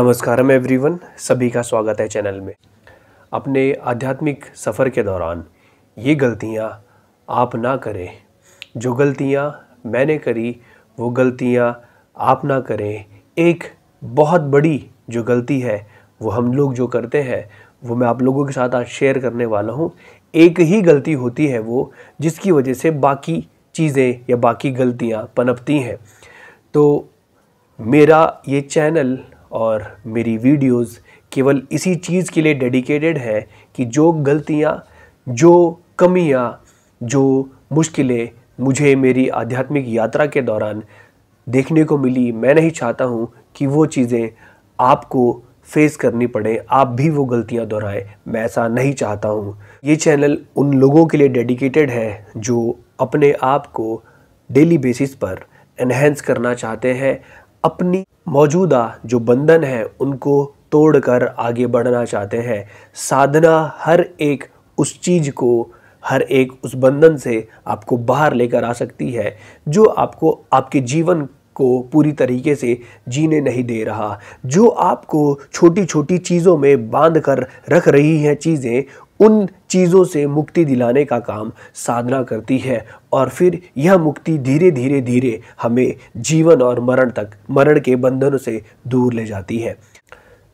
नमस्कारम everyone सभी का स्वागत है चैनल में अपने आध्यात्मिक सफ़र के दौरान ये गलतियाँ आप ना करें जो गलतियाँ मैंने करी वो गलतियाँ आप ना करें एक बहुत बड़ी जो गलती है वो हम लोग जो करते हैं वो मैं आप लोगों के साथ आज शेयर करने वाला हूँ एक ही गलती होती है वो जिसकी वजह से बाकी चीज़ें या बाकी गलतियाँ पनपती हैं तो मेरा ये चैनल और मेरी वीडियोस केवल इसी चीज़ के लिए डेडिकेटेड है कि जो गलतियाँ जो कमियाँ जो मुश्किलें मुझे मेरी आध्यात्मिक यात्रा के दौरान देखने को मिली मैं नहीं चाहता हूँ कि वो चीज़ें आपको फेस करनी पड़े आप भी वो गलतियाँ दोहराएं मैं ऐसा नहीं चाहता हूँ ये चैनल उन लोगों के लिए डेडिकेटेड है जो अपने आप को डेली बेसिस पर एनहेंस करना चाहते हैं अपनी मौजूदा जो बंधन है उनको तोड़कर आगे बढ़ना चाहते हैं साधना हर एक उस चीज़ को हर एक उस बंधन से आपको बाहर लेकर आ सकती है जो आपको आपके जीवन को पूरी तरीके से जीने नहीं दे रहा जो आपको छोटी छोटी चीज़ों में बांध कर रख रही हैं चीज़ें उन चीज़ों से मुक्ति दिलाने का काम साधना करती है और फिर यह मुक्ति धीरे धीरे धीरे हमें जीवन और मरण तक मरण के बंधनों से दूर ले जाती है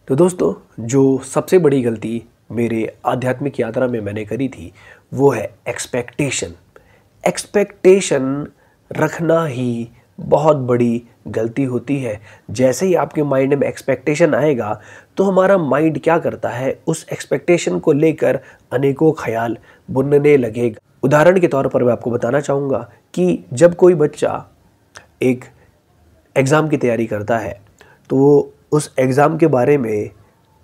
तो दोस्तों जो सबसे बड़ी गलती मेरे आध्यात्मिक यात्रा में मैंने करी थी वो है एक्सपेक्टेशन एक्सपेक्टेशन रखना ही बहुत बड़ी गलती होती है जैसे ही आपके माइंड में एक्सपेक्टेशन आएगा तो हमारा माइंड क्या करता है उस एक्सपेक्टेशन को लेकर अनेकों ख्याल बुनने लगेगा उदाहरण के तौर पर मैं आपको बताना चाहूँगा कि जब कोई बच्चा एक एग्ज़ाम की तैयारी करता है तो उस एग्ज़ाम के बारे में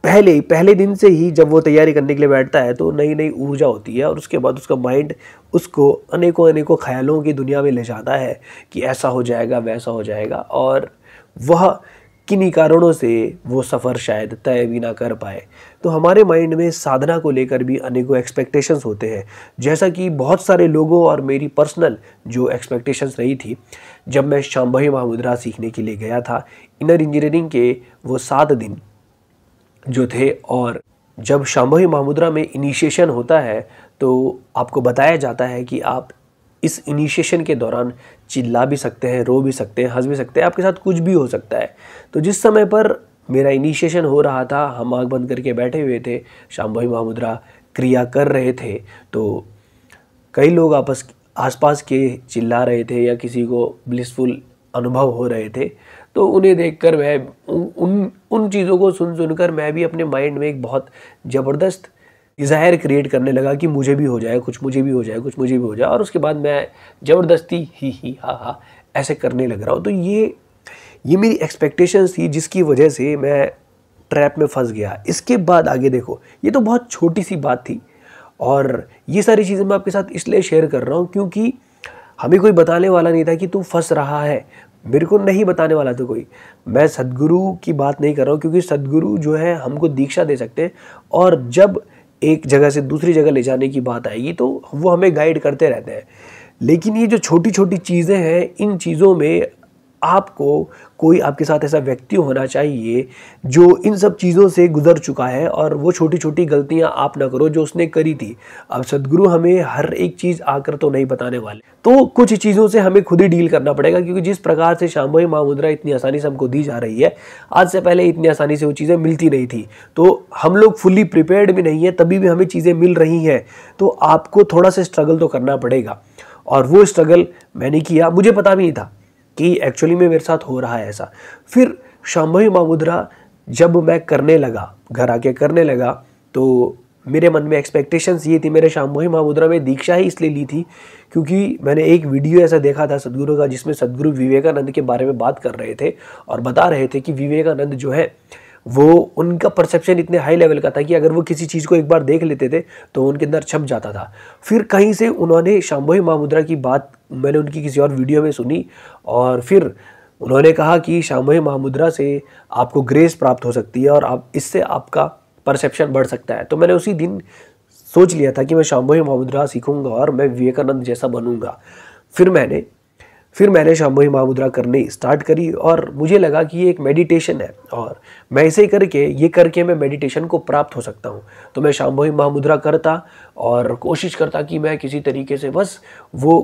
पहले ही पहले दिन से ही जब वो तैयारी करने के लिए बैठता है तो नई नई ऊर्जा होती है और उसके बाद उसका माइंड उसको अनेकों अनेकों ख्यालों की दुनिया में ले जाता है कि ऐसा हो जाएगा वैसा हो जाएगा और वह किन्हीं कारणों से वो सफ़र शायद तय भी ना कर पाए तो हमारे माइंड में साधना को लेकर भी अनेकों एक्सपेक्टेशंस होते हैं जैसा कि बहुत सारे लोगों और मेरी पर्सनल जो एक्सपेक्टेशंस रही थी जब मैं शाम्भवी महामुद्रा सीखने के लिए गया था इनर इंजीनियरिंग के वो सात दिन जो थे और जब शाम्भवी महामुद्रा में इनिशिएशन होता है तो आपको बताया जाता है कि आप इस इनिशिएशन के दौरान चिल्ला भी सकते हैं रो भी सकते हैं हंस भी सकते हैं आपके साथ कुछ भी हो सकता है तो जिस समय पर मेरा इनिशिएशन हो रहा था हम आँख बंद करके बैठे हुए थे शाम्भवी महामुद्रा क्रिया कर रहे थे तो कई लोग आपस आसपास के चिल्ला रहे थे या किसी को ब्लिसफुल अनुभव हो रहे थे तो उन्हें देखकर मैं उन उन चीज़ों को सुन सुनकर मैं भी अपने माइंड में एक बहुत ज़बरदस्त डिज़ायर क्रिएट करने लगा कि मुझे भी हो जाए कुछ मुझे भी हो जाए कुछ मुझे भी हो जाए और उसके बाद मैं ज़बरदस्ती ही ही हा हा ऐसे करने लग रहा हूँ तो ये ये मेरी एक्सपेक्टेशंस थी जिसकी वजह से मैं ट्रैप में फंस गया इसके बाद आगे देखो ये तो बहुत छोटी सी बात थी और ये सारी चीज़ें मैं आपके साथ इसलिए शेयर कर रहा हूँ क्योंकि हमें कोई बताने वाला नहीं था कि तू फंस रहा है मेरे को नहीं बताने वाला था कोई मैं सदगुरु की बात नहीं कर रहा हूँ क्योंकि सदगुरु जो है हमको दीक्षा दे सकते हैं और जब एक जगह से दूसरी जगह ले जाने की बात आएगी तो वो हमें गाइड करते रहते हैं लेकिन ये जो छोटी छोटी चीज़ें हैं इन चीज़ों में आपको कोई आपके साथ ऐसा व्यक्ति होना चाहिए जो इन सब चीज़ों से गुजर चुका है और वो छोटी छोटी गलतियाँ आप ना करो जो उसने करी थी अब सदगुरु हमें हर एक चीज़ आकर तो नहीं बताने वाले तो कुछ चीज़ों से हमें खुद ही डील करना पड़ेगा क्योंकि जिस प्रकार से शाम्भवी माँ मुद्रा इतनी आसानी से हमको दी जा रही है आज से पहले इतनी आसानी से वो चीज़ें मिलती नहीं थी तो हम लोग फुल्ली प्रिपेयर्ड भी नहीं है तभी भी हमें चीज़ें मिल रही हैं तो आपको थोड़ा सा स्ट्रगल तो करना पड़ेगा और वो स्ट्रगल मैंने किया मुझे पता भी नहीं था कि एक्चुअली में मेरे साथ हो रहा है ऐसा फिर शाम्भवी मामुद्रा जब मैं करने लगा घर आके करने लगा तो मेरे मन में एक्सपेक्टेशंस ये थी मेरे शाम्भवी महामुद्रा में दीक्षा ही इसलिए ली थी क्योंकि मैंने एक वीडियो ऐसा देखा था सदगुरु का जिसमें सदगुरु विवेकानंद के बारे में बात कर रहे थे और बता रहे थे कि विवेकानंद जो है वो उनका परसेप्शन इतने हाई लेवल का था कि अगर वो किसी चीज़ को एक बार देख लेते थे तो उनके अंदर छप जाता था फिर कहीं से उन्होंने शाम्भवी महामुद्रा की बात मैंने उनकी किसी और वीडियो में सुनी और फिर उन्होंने कहा कि शाम्भवी महामुद्रा से आपको ग्रेस प्राप्त हो सकती है और आप इससे आपका परसेप्शन बढ़ सकता है तो मैंने उसी दिन सोच लिया था कि मैं शाम्भवी महामुद्रा सीखूंगा और मैं विवेकानंद जैसा बनूंगा फिर मैंने फिर मैंने शाम्भवी महामुद्रा करनी स्टार्ट करी और मुझे लगा कि ये एक मेडिटेशन है और मैं इसे करके ये करके मैं मेडिटेशन को प्राप्त हो सकता हूँ तो मैं शाम्भवी महामुद्रा करता और कोशिश करता कि मैं किसी तरीके से बस वो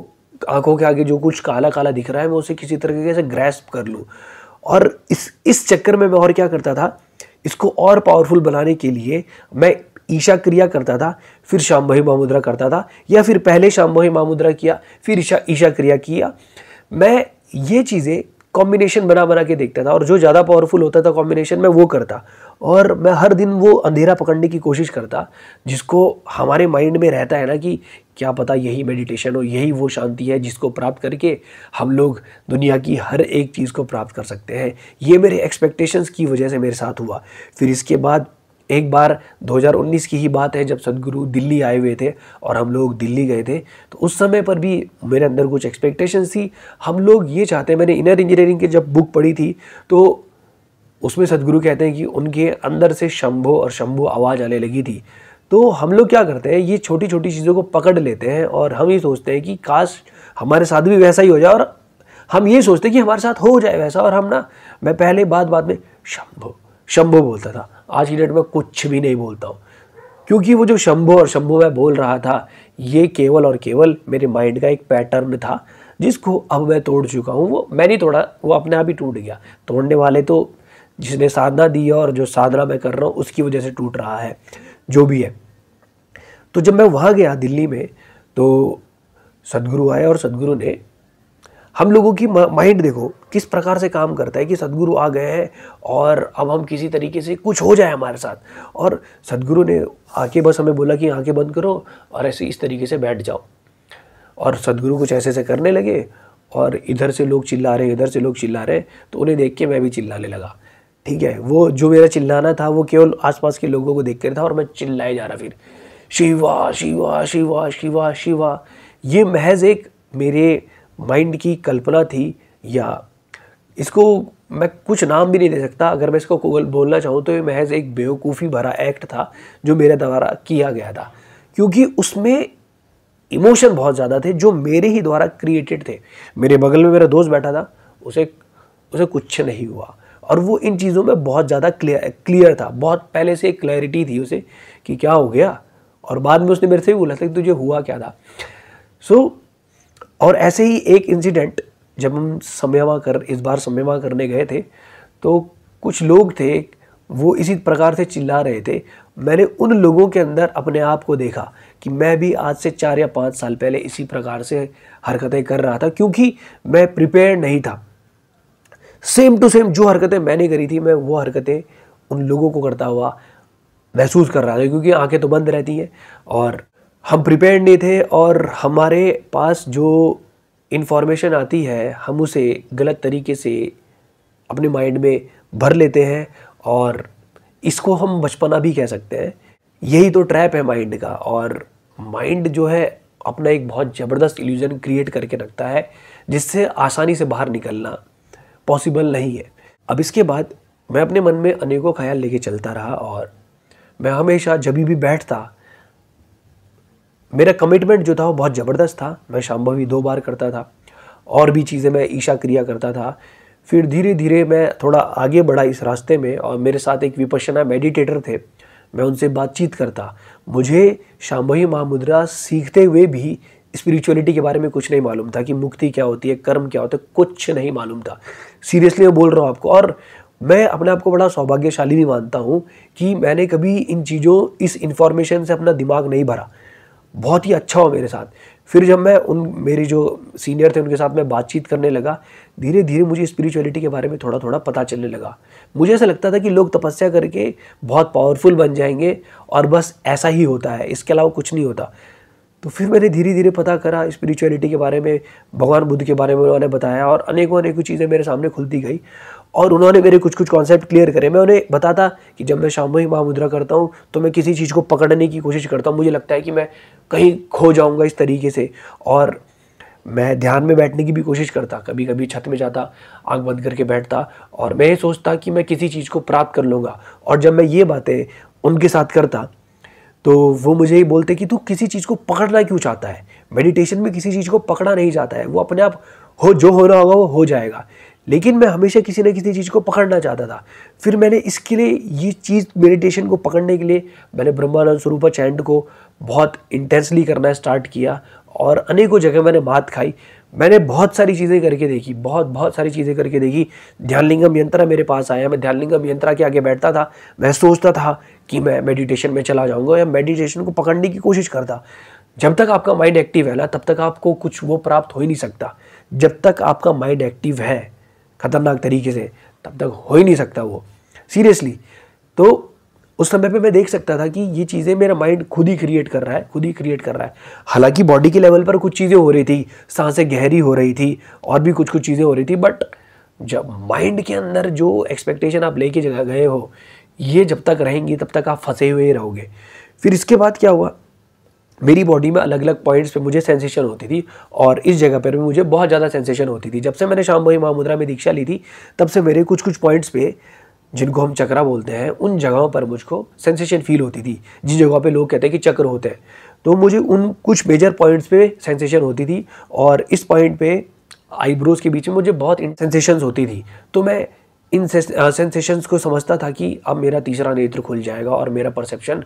आंखों के आगे जो कुछ काला काला दिख रहा है मैं उसे किसी तरीके से ग्रैस्प कर लूँ और इस इस चक्कर में मैं और क्या करता था इसको और पावरफुल बनाने के लिए मैं ईशा क्रिया करता था फिर शाम्भवी महामुद्रा करता था या फिर पहले शाम्भवी महामुद्रा किया फिर ईशा ईशा क्रिया किया मैं ये चीज़ें कॉम्बिनेशन बना बना के देखता था और जो ज़्यादा पावरफुल होता था कॉम्बिनेशन में वो करता और मैं हर दिन वो अंधेरा पकड़ने की कोशिश करता जिसको हमारे माइंड में रहता है ना कि क्या पता यही मेडिटेशन हो यही वो शांति है जिसको प्राप्त करके हम लोग दुनिया की हर एक चीज़ को प्राप्त कर सकते हैं ये मेरे एक्सपेक्टेशंस की वजह से मेरे साथ हुआ फिर इसके बाद एक बार 2019 की ही बात है जब सदगुरु दिल्ली आए हुए थे और हम लोग दिल्ली गए थे तो उस समय पर भी मेरे अंदर कुछ एक्सपेक्टेशन थी हम लोग ये चाहते हैं मैंने इनर इंजीनियरिंग की जब बुक पढ़ी थी तो उसमें सदगुरु कहते हैं कि उनके अंदर से शंभो और शंभो आवाज़ आने लगी थी तो हम लोग क्या करते हैं ये छोटी छोटी चीज़ों को पकड़ लेते हैं और हम ये सोचते हैं कि काश हमारे साथ भी वैसा ही हो जाए और हम ये सोचते हैं कि हमारे साथ हो जाए वैसा और हम ना मैं पहले बाद बाद में शंभो शंभो बोलता था आज की डेट में कुछ भी नहीं बोलता हूँ क्योंकि वो जो शंभो और शंभो मैं बोल रहा था ये केवल और केवल मेरे माइंड का एक पैटर्न था जिसको अब मैं तोड़ चुका हूँ वो मैं नहीं तोड़ा वो अपने आप ही टूट गया तोड़ने वाले तो जिसने साधना दी है और जो साधना मैं कर रहा हूँ उसकी वजह से टूट रहा है जो भी है तो जब मैं वहाँ गया दिल्ली में तो सदगुरु आए और सदगुरु ने हम लोगों की माइंड देखो किस प्रकार से काम करता है कि सदगुरु आ गए हैं और अब हम किसी तरीके से कुछ हो जाए हमारे साथ और सदगुरु ने आके बस हमें बोला कि आँखें बंद करो और ऐसे इस तरीके से बैठ जाओ और सदगुरु कुछ ऐसे ऐसे करने लगे और इधर से लोग चिल्ला रहे इधर से लोग चिल्ला रहे तो उन्हें देख के मैं भी चिल्लाने लगा ठीक है वो जो मेरा चिल्लाना था वो केवल आसपास के लोगों को देख कर था और मैं चिल्लाए जा रहा फिर शिवा शिवा शिवा शिवा शिवा ये महज एक मेरे माइंड की कल्पना थी या इसको मैं कुछ नाम भी नहीं दे सकता अगर मैं इसको बोलना चाहूँ तो ये महज एक बेवकूफ़ी भरा एक्ट था जो मेरे द्वारा किया गया था क्योंकि उसमें इमोशन बहुत ज़्यादा थे जो मेरे ही द्वारा क्रिएटेड थे मेरे बगल में मेरा दोस्त बैठा था उसे उसे कुछ नहीं हुआ और वो इन चीज़ों में बहुत ज़्यादा क्लियर क्लियर था बहुत पहले से क्लैरिटी थी उसे कि क्या हो गया और बाद में उसने मेरे से भी बोला था कि तुझे हुआ क्या था सो so, और ऐसे ही एक इंसिडेंट जब हम समयवा कर इस बार समयवा करने गए थे तो कुछ लोग थे वो इसी प्रकार से चिल्ला रहे थे मैंने उन लोगों के अंदर अपने आप को देखा कि मैं भी आज से चार या पाँच साल पहले इसी प्रकार से हरकतें कर रहा था क्योंकि मैं प्रिपेयर नहीं था सेम टू सेम जो हरकतें मैंने करी थी मैं वो हरकतें उन लोगों को करता हुआ महसूस कर रहा था क्योंकि आंखें तो बंद रहती हैं और हम प्रिपेयर नहीं थे और हमारे पास जो इन्फॉर्मेशन आती है हम उसे गलत तरीके से अपने माइंड में भर लेते हैं और इसको हम बचपना भी कह सकते हैं यही तो ट्रैप है माइंड का और माइंड जो है अपना एक बहुत ज़बरदस्त इल्यूजन क्रिएट करके रखता है जिससे आसानी से बाहर निकलना पॉसिबल नहीं है अब इसके बाद मैं अपने मन में अनेकों ख्याल लेके चलता रहा और मैं हमेशा जब भी बैठता मेरा कमिटमेंट जो था वो बहुत ज़बरदस्त था मैं शाम्भवी दो बार करता था और भी चीज़ें मैं ईशा क्रिया करता था फिर धीरे धीरे मैं थोड़ा आगे बढ़ा इस रास्ते में और मेरे साथ एक विपशना मेडिटेटर थे मैं उनसे बातचीत करता मुझे शाम्भवी महामुद्रा सीखते हुए भी स्पिरिचुअलिटी के बारे में कुछ नहीं मालूम था कि मुक्ति क्या होती है कर्म क्या होता है कुछ नहीं मालूम था सीरियसली मैं बोल रहा हूँ आपको और मैं अपने आप को बड़ा सौभाग्यशाली भी मानता हूँ कि मैंने कभी इन चीज़ों इस इन्फॉर्मेशन से अपना दिमाग नहीं भरा बहुत ही अच्छा हुआ मेरे साथ फिर जब मैं उन मेरे जो सीनियर थे उनके साथ मैं बातचीत करने लगा धीरे धीरे मुझे स्पिरिचुअलिटी के बारे में थोड़ा थोड़ा पता चलने लगा मुझे ऐसा लगता था कि लोग तपस्या करके बहुत पावरफुल बन जाएंगे और बस ऐसा ही होता है इसके अलावा कुछ नहीं होता तो फिर मैंने धीरे धीरे पता करा स्पिरिचुअलिटी के बारे में भगवान बुद्ध के बारे में उन्होंने बताया और अनेकों अनेकों चीज़ें मेरे सामने खुलती गई और उन्होंने मेरे कुछ कुछ कॉन्सेप्ट क्लियर करे मैं उन्हें बताता कि जब मैं सामूहिक महामुद्रा करता हूँ तो मैं किसी चीज़ को पकड़ने की कोशिश करता हूँ मुझे लगता है कि मैं कहीं खो जाऊँगा इस तरीके से और मैं ध्यान में बैठने की भी कोशिश करता कभी कभी छत में जाता आंख बंद करके बैठता और मैं ये सोचता कि मैं किसी चीज़ को प्राप्त कर लूँगा और जब मैं ये बातें उनके साथ करता तो वो मुझे ही बोलते कि तू किसी चीज़ को पकड़ना क्यों चाहता है मेडिटेशन में किसी चीज़ को पकड़ा नहीं जाता है वो अपने आप हो जो होना होगा वो हो जाएगा लेकिन मैं हमेशा किसी ना किसी चीज़ को पकड़ना चाहता था फिर मैंने इसके लिए ये चीज़ मेडिटेशन को पकड़ने के लिए मैंने ब्रह्मानंद स्वरूप चैंड को बहुत इंटेंसली करना स्टार्ट किया और अनेकों जगह मैंने मात खाई मैंने बहुत सारी चीज़ें करके देखी बहुत बहुत सारी चीज़ें करके देखी ध्यानलिंगम यंत्रा मेरे पास आया मैं ध्यानलिंगम यंत्रा के आगे बैठता था मैं सोचता था कि मैं मेडिटेशन में चला जाऊँगा या मेडिटेशन को पकड़ने की कोशिश करता जब तक आपका माइंड एक्टिव है ना तब तक आपको कुछ वो प्राप्त हो ही नहीं सकता जब तक आपका माइंड एक्टिव है ख़तरनाक तरीके से तब तक हो ही नहीं सकता वो सीरियसली तो उस समय पे मैं देख सकता था कि ये चीज़ें मेरा माइंड खुद ही क्रिएट कर रहा है खुद ही क्रिएट कर रहा है हालांकि बॉडी के लेवल पर कुछ चीज़ें हो रही थी सांसें गहरी हो रही थी और भी कुछ कुछ चीज़ें हो रही थी बट जब माइंड के अंदर जो एक्सपेक्टेशन आप लेके जगह गए हो ये जब तक रहेंगी तब तक आप फंसे हुए रहोगे फिर इसके बाद क्या हुआ मेरी बॉडी में अलग अलग पॉइंट्स पे मुझे सेंसेशन होती थी और इस जगह पर भी मुझे बहुत ज़्यादा सेंसेशन होती थी जब से मैंने शाम भाई महामुद्रा में दीक्षा ली थी तब से मेरे कुछ कुछ पॉइंट्स पे जिनको हम चक्रा बोलते हैं उन जगहों पर मुझको सेंसेशन फील होती थी जिन जगहों पे लोग कहते हैं कि चक्र होते हैं तो मुझे उन कुछ मेजर पॉइंट्स पे सेंसेशन होती थी और इस पॉइंट पे आईब्रोज़ के बीच में मुझे बहुत सेंसेशंस होती थी तो मैं इन सेंसेशंस को समझता था कि अब मेरा तीसरा नेत्र खुल जाएगा और मेरा परसेप्शन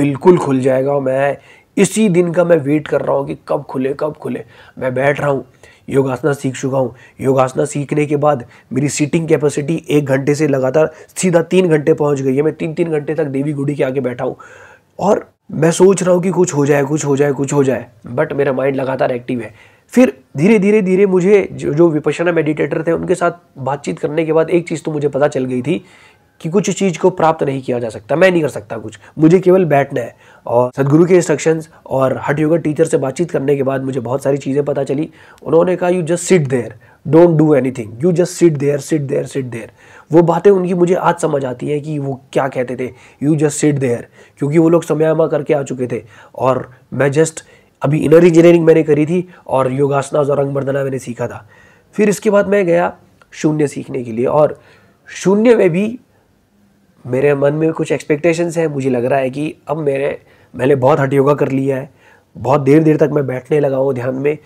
बिल्कुल खुल जाएगा और मैं इसी दिन का मैं वेट कर रहा हूँ कि कब खुले कब खुले मैं बैठ रहा हूँ योगासना सीख चुका हूँ योगासना सीखने के बाद मेरी सीटिंग कैपेसिटी एक घंटे से लगातार सीधा तीन घंटे पहुँच गई है मैं तीन तीन घंटे तक देवी गुड़ी के आगे बैठा हूँ और मैं सोच रहा हूँ कि कुछ हो जाए कुछ हो जाए कुछ हो जाए बट मेरा माइंड लगातार एक्टिव है फिर धीरे धीरे धीरे मुझे जो जो विपशना मेडिटेटर थे उनके साथ बातचीत करने के बाद एक चीज़ तो मुझे पता चल गई थी कि कुछ चीज़ को प्राप्त नहीं किया जा सकता मैं नहीं कर सकता कुछ मुझे केवल बैठना है और सदगुरु के इंस्ट्रक्शंस और हट योगा टीचर से बातचीत करने के बाद मुझे बहुत सारी चीज़ें पता चली उन्होंने कहा you just sit there don't do anything you just sit there sit there sit there वो बातें उनकी मुझे आज समझ आती है कि वो क्या कहते थे यू जस्ट सिट देयर क्योंकि वो लोग समयामा करके आ चुके थे और मैं जस्ट अभी इनर इंजीनियरिंग मैंने करी थी और योगासना और रंगमर्दना मैंने सीखा था फिर इसके बाद मैं गया शून्य सीखने के लिए और शून्य में भी मेरे मन में कुछ एक्सपेक्टेशंस हैं मुझे लग रहा है कि अब मेरे मैंने बहुत हट योगा कर लिया है बहुत देर देर तक मैं बैठने लगा हूँ ध्यान में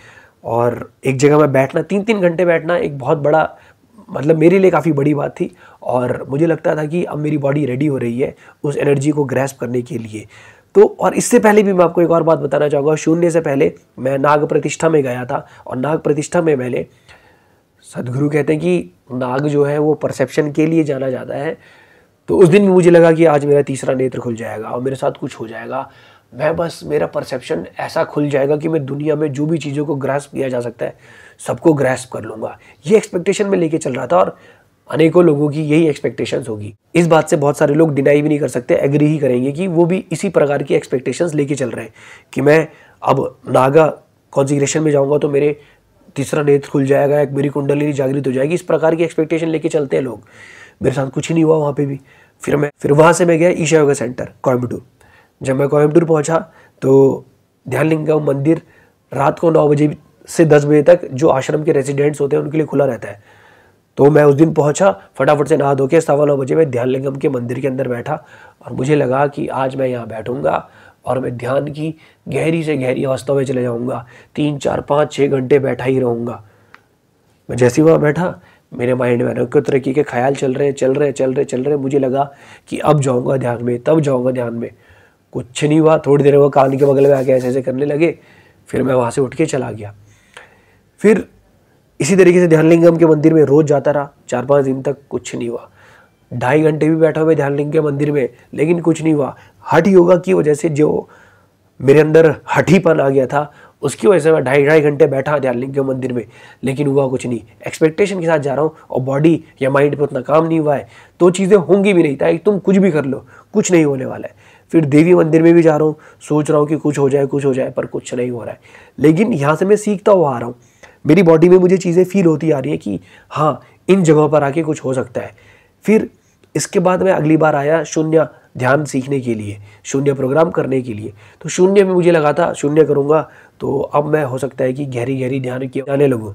और एक जगह मैं बैठना तीन तीन घंटे बैठना एक बहुत बड़ा मतलब मेरे लिए काफ़ी बड़ी बात थी और मुझे लगता था कि अब मेरी बॉडी रेडी हो रही है उस एनर्जी को ग्रैस्प करने के लिए तो और इससे पहले भी मैं आपको एक और बात बताना चाहूँगा शून्य से पहले मैं नाग प्रतिष्ठा में गया था और नाग प्रतिष्ठा में मैंने सदगुरु कहते हैं कि नाग जो है वो परसेप्शन के लिए जाना जाता है तो उस दिन भी मुझे लगा कि आज मेरा तीसरा नेत्र खुल जाएगा और मेरे साथ कुछ हो जाएगा मैं बस मेरा परसेप्शन ऐसा खुल जाएगा कि मैं दुनिया में जो भी चीज़ों को ग्रैस्प किया जा सकता है सबको ग्रैस्प कर लूँगा ये एक्सपेक्टेशन में लेके चल रहा था और अनेकों लोगों की यही एक्सपेक्टेशंस होगी इस बात से बहुत सारे लोग डिनाई भी नहीं कर सकते एग्री ही करेंगे कि वो भी इसी प्रकार की एक्सपेक्टेशंस लेके चल रहे हैं कि मैं अब नागा कॉन्सिग्रेशन में जाऊँगा तो मेरे तीसरा नेत्र खुल जाएगा एक मेरी कुंडली जागृत हो जाएगी इस प्रकार की एक्सपेक्टेशन लेके चलते हैं लोग मेरे साथ कुछ ही नहीं हुआ वहाँ पे भी फिर मैं फिर वहाँ से मैं गया ईशा योगा सेंटर कोयम्बटूर जब मैं कोयम्बटूर पहुँचा तो का मंदिर रात को नौ बजे से दस बजे तक जो आश्रम के रेजिडेंट्स होते हैं उनके लिए खुला रहता है तो मैं उस दिन पहुंचा फटाफट से नहा धो के सवा नौ बजे मैं लिंगम के मंदिर के अंदर बैठा और मुझे लगा कि आज मैं यहाँ बैठूंगा और मैं ध्यान की गहरी से गहरी अवस्था में चले जाऊँगा तीन चार पाँच छः घंटे बैठा ही रहूँगा मैं जैसे ही वहाँ बैठा मेरे माइंड में अनेकों तरीके के ख्याल चल रहे चल रहे चल रहे चल रहे मुझे लगा कि अब जाऊंगा ध्यान में तब जाऊंगा ध्यान में कुछ नहीं हुआ थोड़ी देर वो कान के बगल में आके ऐसे ऐसे करने लगे फिर मैं वहाँ से उठ के चला गया फिर इसी तरीके से ध्यानलिंगम के मंदिर में रोज़ जाता रहा चार पाँच दिन तक कुछ नहीं हुआ ढाई घंटे भी बैठा हुआ ध्यानलिंग के मंदिर में लेकिन कुछ नहीं हुआ हठ योगा की वजह से जो मेरे अंदर हठीपन आ गया था उसकी वजह से मैं ढाई ढाई घंटे बैठा ध्यानलिंग के मंदिर में लेकिन हुआ कुछ नहीं एक्सपेक्टेशन के साथ जा रहा हूँ और बॉडी या माइंड पर उतना काम नहीं हुआ है तो चीज़ें होंगी भी नहीं ताकि तुम कुछ भी कर लो कुछ नहीं होने वाला है फिर देवी मंदिर में भी जा रहा हूँ सोच रहा हूँ कि कुछ हो जाए कुछ हो जाए पर कुछ नहीं हो रहा है लेकिन यहाँ से मैं सीखता हुआ आ रहा हूँ मेरी बॉडी में मुझे चीज़ें फील होती आ रही है कि हाँ इन जगहों पर आके कुछ हो सकता है फिर इसके बाद मैं अगली बार आया शून्य ध्यान सीखने के लिए शून्य प्रोग्राम करने के लिए तो शून्य में मुझे लगा था शून्य करूँगा तो अब मैं हो सकता है कि गहरी गहरी ध्यान किए जाने लगूँ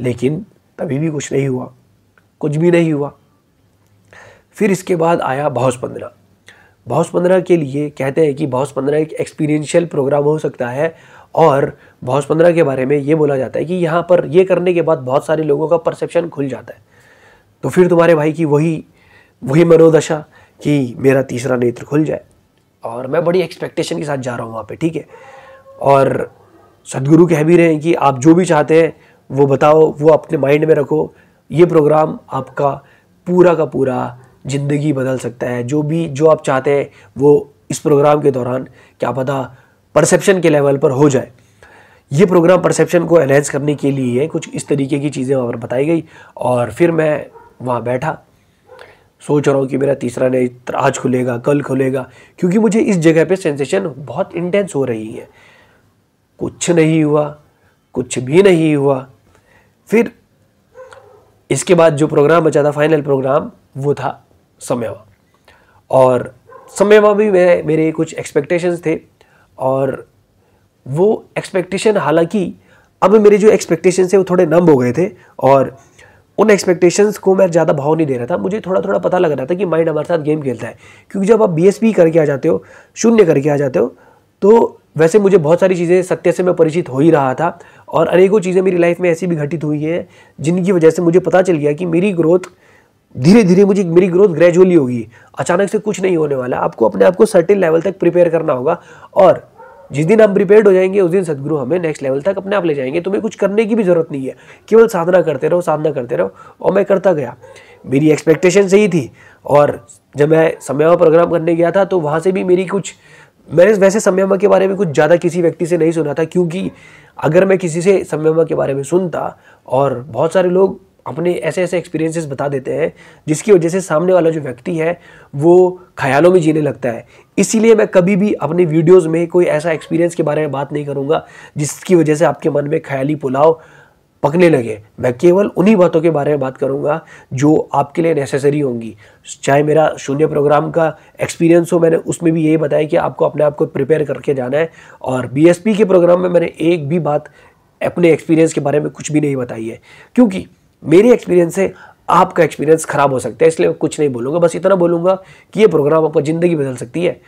लेकिन तभी भी कुछ नहीं हुआ कुछ भी नहीं हुआ फिर इसके बाद आया भौस पंद्रह बहुस पंद्रह के लिए कहते हैं कि भौस पंद्रह एक एक्सपीरियंशियल प्रोग्राम हो सकता है और भौस पंद्रह के बारे में ये बोला जाता है कि यहाँ पर ये करने के बाद बहुत सारे लोगों का परसेप्शन खुल जाता है तो फिर तुम्हारे भाई की वही वही मनोदशा कि मेरा तीसरा नेत्र खुल जाए और मैं बड़ी एक्सपेक्टेशन के साथ जा रहा हूँ वहाँ पर ठीक है और सदगुरु कह भी रहे हैं कि आप जो भी चाहते हैं वो बताओ वो अपने माइंड में रखो ये प्रोग्राम आपका पूरा का पूरा ज़िंदगी बदल सकता है जो भी जो आप चाहते हैं वो इस प्रोग्राम के दौरान क्या पता परसेप्शन के लेवल पर हो जाए ये प्रोग्राम परसेप्शन को एनहेंस करने के लिए कुछ इस तरीके की चीज़ें वहाँ पर बताई गई और फिर मैं वहाँ बैठा सोच रहा हूँ कि मेरा तीसरा नेत्र आज खुलेगा कल खुलेगा क्योंकि मुझे इस जगह पे सेंसेशन बहुत इंटेंस हो रही है कुछ नहीं हुआ कुछ भी नहीं हुआ फिर इसके बाद जो प्रोग्राम बचा था फाइनल प्रोग्राम वो था समयवा और समयवा भी मैं मेरे कुछ एक्सपेक्टेशंस थे और वो एक्सपेक्टेशन हालांकि अब मेरे जो एक्सपेक्टेशन थे वो थोड़े नम हो गए थे और उन एक्सपेक्टेशंस को मैं ज़्यादा भाव नहीं दे रहा था मुझे थोड़ा थोड़ा पता लग रहा था कि माइंड हमारे साथ गेम खेलता है क्योंकि जब आप बी करके आ जाते हो शून्य करके आ जाते हो तो वैसे मुझे बहुत सारी चीज़ें सत्य से मैं परिचित हो ही रहा था और अनेकों चीज़ें मेरी लाइफ में ऐसी भी घटित हुई हैं जिनकी वजह से मुझे पता चल गया कि मेरी ग्रोथ धीरे धीरे मुझे मेरी ग्रोथ ग्रेजुअली होगी अचानक से कुछ नहीं होने वाला आपको अपने आप को सर्टेन लेवल तक प्रिपेयर करना होगा और जिस दिन हम प्रिपेयर्ड हो जाएंगे उस दिन सदगुरु हमें नेक्स्ट लेवल तक अपने आप ले जाएंगे तुम्हें कुछ करने की भी ज़रूरत नहीं है केवल साधना करते रहो साधना करते रहो और मैं करता गया मेरी एक्सपेक्टेशन सही थी और जब मैं समय प्रोग्राम करने गया था तो वहाँ से भी मेरी कुछ मैंने वैसे संयमा के बारे में कुछ ज़्यादा किसी व्यक्ति से नहीं सुना था क्योंकि अगर मैं किसी से संयमा के बारे में सुनता और बहुत सारे लोग अपने ऐसे ऐसे एक्सपीरियंसेस बता देते हैं जिसकी वजह से सामने वाला जो व्यक्ति है वो ख्यालों में जीने लगता है इसीलिए मैं कभी भी अपने वीडियोस में कोई ऐसा एक्सपीरियंस के बारे में बात नहीं करूँगा जिसकी वजह से आपके मन में ख्याली पुलाव पकने लगे मैं केवल उन्हीं बातों के बारे में बात करूंगा जो आपके लिए नेसेसरी होंगी चाहे मेरा शून्य प्रोग्राम का एक्सपीरियंस हो मैंने उसमें भी यही बताया कि आपको अपने आप को प्रिपेयर करके जाना है और बी के प्रोग्राम में मैंने एक भी बात अपने एक्सपीरियंस के बारे में कुछ भी नहीं बताई है क्योंकि मेरे एक्सपीरियंस से आपका एक्सपीरियंस ख़राब हो सकता है इसलिए मैं कुछ नहीं बोलूँगा बस इतना बोलूँगा कि ये प्रोग्राम आपका ज़िंदगी बदल सकती है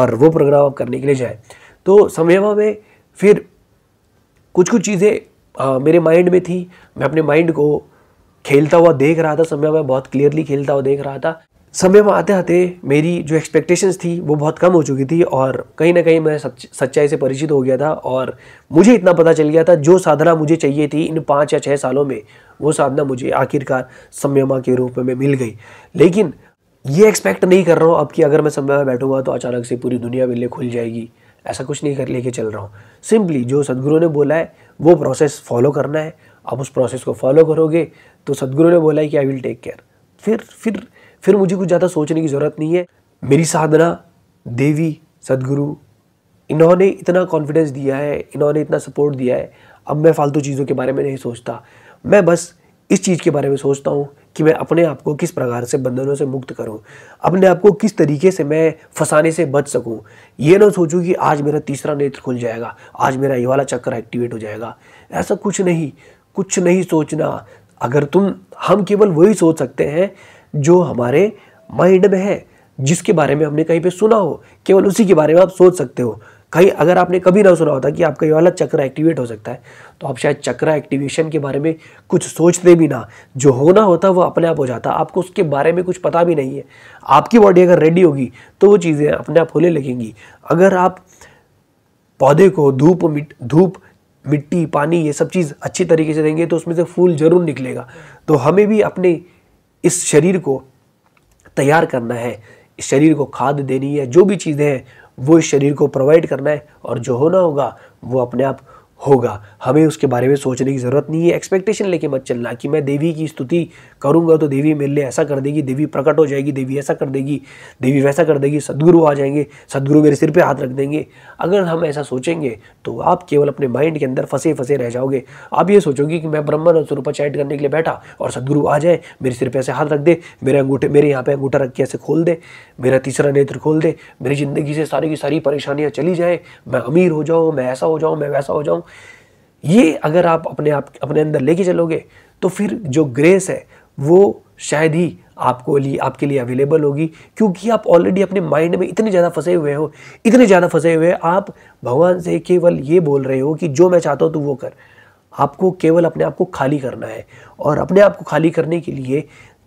और वो प्रोग्राम आप करने के लिए जाए तो समय में फिर कुछ कुछ चीज़ें आ, मेरे माइंड में थी मैं अपने माइंड को खेलता हुआ देख रहा था समय में बहुत क्लियरली खेलता हुआ देख रहा था समय में आते आते मेरी जो एक्सपेक्टेशंस थी वो बहुत कम हो चुकी थी और कहीं ना कहीं मैं सच सच्चाई से परिचित हो गया था और मुझे इतना पता चल गया था जो साधना मुझे चाहिए थी इन पाँच या छः सालों में वो साधना मुझे आखिरकार समयमा के रूप में मिल गई लेकिन ये एक्सपेक्ट नहीं कर रहा हूँ अब कि अगर मैं समय में बैठूंगा तो अचानक से पूरी दुनिया मिलने खुल जाएगी ऐसा कुछ नहीं कर लेके चल रहा हूँ सिंपली जो सदगुरु ने बोला है वो प्रोसेस फॉलो करना है आप उस प्रोसेस को फॉलो करोगे तो सदगुरु ने बोला है कि आई विल टेक केयर फिर फिर फिर मुझे कुछ ज़्यादा सोचने की ज़रूरत नहीं है मेरी साधना देवी सदगुरु इन्होंने इतना कॉन्फिडेंस दिया है इन्होंने इतना सपोर्ट दिया है अब मैं फालतू चीज़ों के बारे में नहीं सोचता मैं बस इस चीज़ के बारे में सोचता हूँ कि मैं अपने आप को किस प्रकार से बंधनों से मुक्त करूं अपने आप को किस तरीके से मैं फंसाने से बच सकूं ये ना सोचूं कि आज मेरा तीसरा नेत्र खुल जाएगा आज मेरा ये वाला चक्कर एक्टिवेट हो जाएगा ऐसा कुछ नहीं कुछ नहीं सोचना अगर तुम हम केवल वही सोच सकते हैं जो हमारे माइंड में है जिसके बारे में हमने कहीं पे सुना हो केवल उसी के बारे में आप सोच सकते हो कहीं अगर आपने कभी ना सुना होता कि आपका ये वाला चक्र एक्टिवेट हो सकता है तो आप शायद चक्र एक्टिवेशन के बारे में कुछ सोचते भी ना जो होना होता वो अपने आप हो जाता आपको उसके बारे में कुछ पता भी नहीं है आपकी बॉडी अगर रेडी होगी तो वो चीज़ें अपने आप होने लगेंगी अगर आप पौधे को धूप मिट धूप मिट्टी पानी ये सब चीज़ अच्छी तरीके से देंगे तो उसमें से फूल ज़रूर निकलेगा तो हमें भी अपने इस शरीर को तैयार करना है इस शरीर को खाद देनी है जो भी चीज़ें हैं वो इस शरीर को प्रोवाइड करना है और जो होना होगा वो अपने आप होगा हमें उसके बारे में सोचने की ज़रूरत नहीं है एक्सपेक्टेशन लेके मत चलना कि मैं देवी की स्तुति करूँगा तो देवी मेरे लिए ऐसा कर देगी देवी प्रकट हो जाएगी देवी ऐसा कर देगी देवी वैसा कर देगी सदगुरु आ जाएंगे सदगुरु मेरे सिर पर हाथ रख देंगे अगर हम ऐसा सोचेंगे तो आप केवल अपने माइंड के अंदर फंसे फंसे रह जाओगे आप ये सोचोगे कि मैं ब्रह्मन और चैट करने के लिए बैठा और सदगुरु आ जाए मेरे सिर पर ऐसे हाथ रख दे मेरे अंगूठे मेरे यहाँ पे अंगूठा रख के ऐसे खोल दे मेरा तीसरा नेत्र खोल दे मेरी ज़िंदगी से सारी की सारी परेशानियाँ चली जाए मैं अमीर हो जाऊँ मैं ऐसा हो जाऊँ मैं वैसा हो जाऊँ ये अगर आप अपने आप अपने अंदर लेके चलोगे तो फिर जो ग्रेस है वो शायद ही आपको लिए आपके लिए अवेलेबल होगी क्योंकि आप ऑलरेडी अपने माइंड में इतने ज़्यादा फंसे हुए हो इतने ज़्यादा फंसे हुए हैं आप भगवान से केवल ये बोल रहे हो कि जो मैं चाहता हूँ तू वो कर आपको केवल अपने आप को खाली करना है और अपने आप को खाली करने के लिए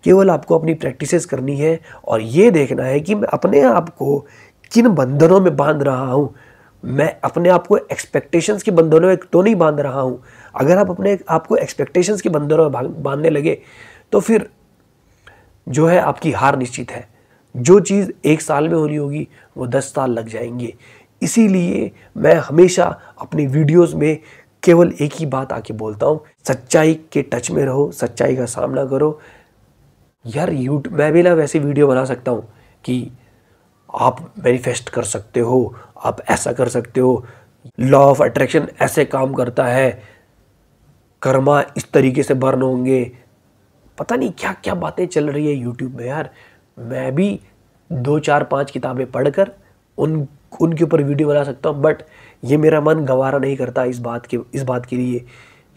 केवल आपको अपनी प्रैक्टिसेस करनी है और ये देखना है कि मैं अपने आप को किन बंधनों में बांध रहा हूँ मैं अपने आप को एक्सपेक्टेशंस के बंधनों में तो नहीं बांध रहा हूँ अगर आप अपने आप को एक्सपेक्टेशंस के बंधनों में बांधने लगे तो फिर जो है आपकी हार निश्चित है जो चीज़ एक साल में होनी होगी वो दस साल लग जाएंगे इसीलिए मैं हमेशा अपनी वीडियोस में केवल एक ही बात आके बोलता हूँ सच्चाई के टच में रहो सच्चाई का सामना करो यार यूट मैं भी ना वैसे वीडियो बना सकता हूँ कि आप मैनिफेस्ट कर सकते हो आप ऐसा कर सकते हो लॉ ऑफ अट्रैक्शन ऐसे काम करता है कर्मा इस तरीके से बर्न होंगे पता नहीं क्या क्या बातें चल रही है यूट्यूब में यार मैं भी दो चार पाँच किताबें पढ़कर उन उनके ऊपर वीडियो बना सकता हूँ बट ये मेरा मन गवारा नहीं करता इस बात के इस बात के लिए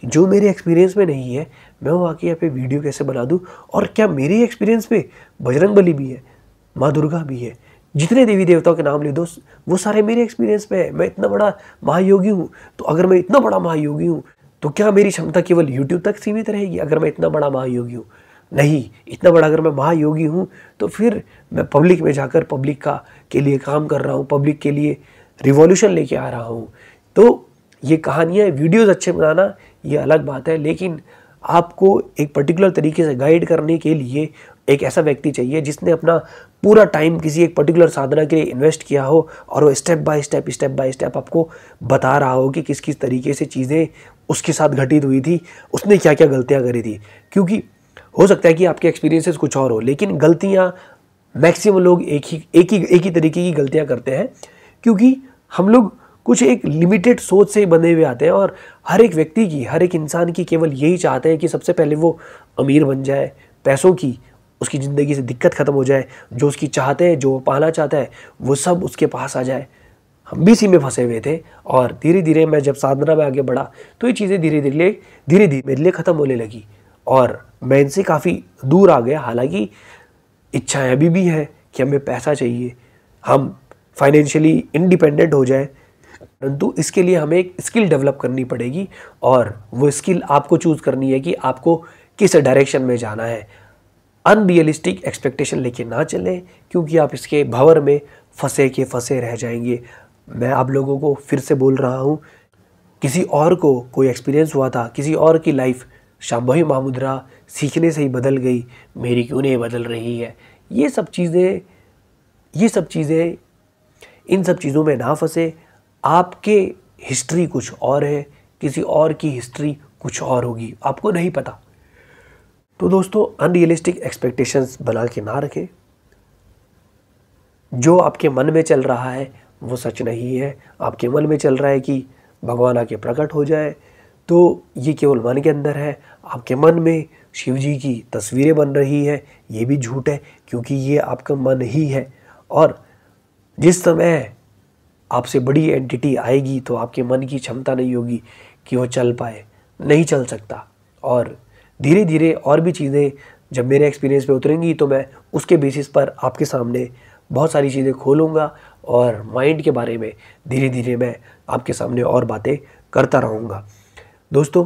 जो मेरे एक्सपीरियंस में नहीं है मैं वो आके यहाँ पे वीडियो कैसे बना दूँ और क्या मेरे एक्सपीरियंस में बजरंग बली भी है माँ दुर्गा भी है जितने देवी देवताओं के नाम ले दो वो सारे मेरे एक्सपीरियंस में है मैं इतना बड़ा महायोगी हूँ तो अगर मैं इतना बड़ा महायोगी हूँ तो क्या मेरी क्षमता केवल यूट्यूब तक सीमित रहेगी अगर मैं इतना बड़ा महायोगी हूँ नहीं इतना बड़ा अगर मैं महायोगी हूँ तो फिर मैं पब्लिक में जाकर पब्लिक का के लिए काम कर रहा हूँ पब्लिक के लिए रिवॉल्यूशन लेके आ रहा हूँ तो ये कहानियाँ वीडियोज़ अच्छे बनाना ये अलग बात है लेकिन आपको एक पर्टिकुलर तरीके से गाइड करने के लिए एक ऐसा व्यक्ति चाहिए जिसने अपना पूरा टाइम किसी एक पर्टिकुलर साधना के लिए इन्वेस्ट किया हो और वो step by step step by step आपको बता रहा हो कि किस किस तरीके से चीज़ें उसके साथ घटित हुई थी उसने क्या क्या गलतियाँ करी थी क्योंकि हो सकता है कि आपके एक्सपीरियंसेस कुछ और हो लेकिन गलतियाँ मैक्सिमम लोग एक ही एक ही एक ही तरीके की गलतियाँ करते हैं क्योंकि हम लोग कुछ एक लिमिटेड सोच से बने हुए आते हैं और हर एक व्यक्ति की हर एक इंसान की केवल यही चाहते हैं कि सबसे पहले वो अमीर बन जाए पैसों की उसकी ज़िंदगी से दिक्कत ख़त्म हो जाए जो उसकी चाहते हैं जो पाना चाहता है वो सब उसके पास आ जाए हम भी इसी में फंसे हुए थे और धीरे धीरे मैं जब साधना में आगे बढ़ा तो ये चीज़ें धीरे धीरे धीरे धीरे मेरे लिए ख़त्म होने लगी और मैं इनसे काफ़ी दूर आ गया हालांकि इच्छाएं अभी भी हैं कि हमें पैसा चाहिए हम फाइनेंशियली इंडिपेंडेंट हो जाए परंतु इसके लिए हमें एक स्किल डेवलप करनी पड़ेगी और वो स्किल आपको चूज़ करनी है कि आपको किस डायरेक्शन में जाना है अनरियलिस्टिक एक्सपेक्टेशन लेके ना चलें क्योंकि आप इसके भंवर में फंसे के फंसे रह जाएंगे मैं आप लोगों को फिर से बोल रहा हूँ किसी और को कोई एक्सपीरियंस हुआ था किसी और की लाइफ शाम्भवी महामुद्रा सीखने से ही बदल गई मेरी क्यों नहीं बदल रही है ये सब चीज़ें ये सब चीज़ें इन सब चीज़ों में ना फंसे आपके हिस्ट्री कुछ और है किसी और की हिस्ट्री कुछ और होगी आपको नहीं पता तो दोस्तों अनरियलिस्टिक एक्सपेक्टेशंस बना के ना रखें जो आपके मन में चल रहा है वो सच नहीं है आपके मन में चल रहा है कि भगवान आके प्रकट हो जाए तो ये केवल मन के अंदर है आपके मन में शिव जी की तस्वीरें बन रही है ये भी झूठ है क्योंकि ये आपका मन ही है और जिस समय आपसे बड़ी एंटिटी आएगी तो आपके मन की क्षमता नहीं होगी कि वो चल पाए नहीं चल सकता और धीरे धीरे और भी चीज़ें जब मेरे एक्सपीरियंस में उतरेंगी तो मैं उसके बेसिस पर आपके सामने बहुत सारी चीज़ें खोलूँगा और माइंड के बारे में धीरे धीरे मैं आपके सामने और बातें करता रहूँगा दोस्तों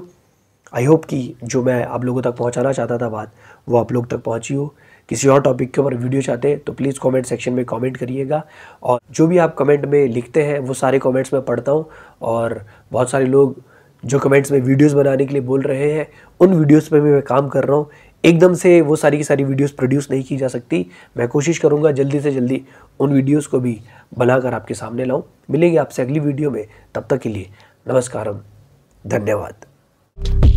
आई होप कि जो मैं आप लोगों तक पहुँचाना चाहता था बात वो आप लोग तक पहुँची हो किसी और टॉपिक के ऊपर वीडियो चाहते हैं तो प्लीज़ कमेंट सेक्शन में कमेंट करिएगा और जो भी आप कमेंट में लिखते हैं वो सारे कमेंट्स में पढ़ता हूँ और बहुत सारे लोग जो कमेंट्स में वीडियोस बनाने के लिए बोल रहे हैं उन वीडियोस पे भी मैं काम कर रहा हूँ एकदम से वो सारी की सारी वीडियोस प्रोड्यूस नहीं की जा सकती मैं कोशिश करूँगा जल्दी से जल्दी उन वीडियोस को भी बनाकर आपके सामने लाऊँ मिलेंगे आपसे अगली वीडियो में तब तक के लिए नमस्कार धन्यवाद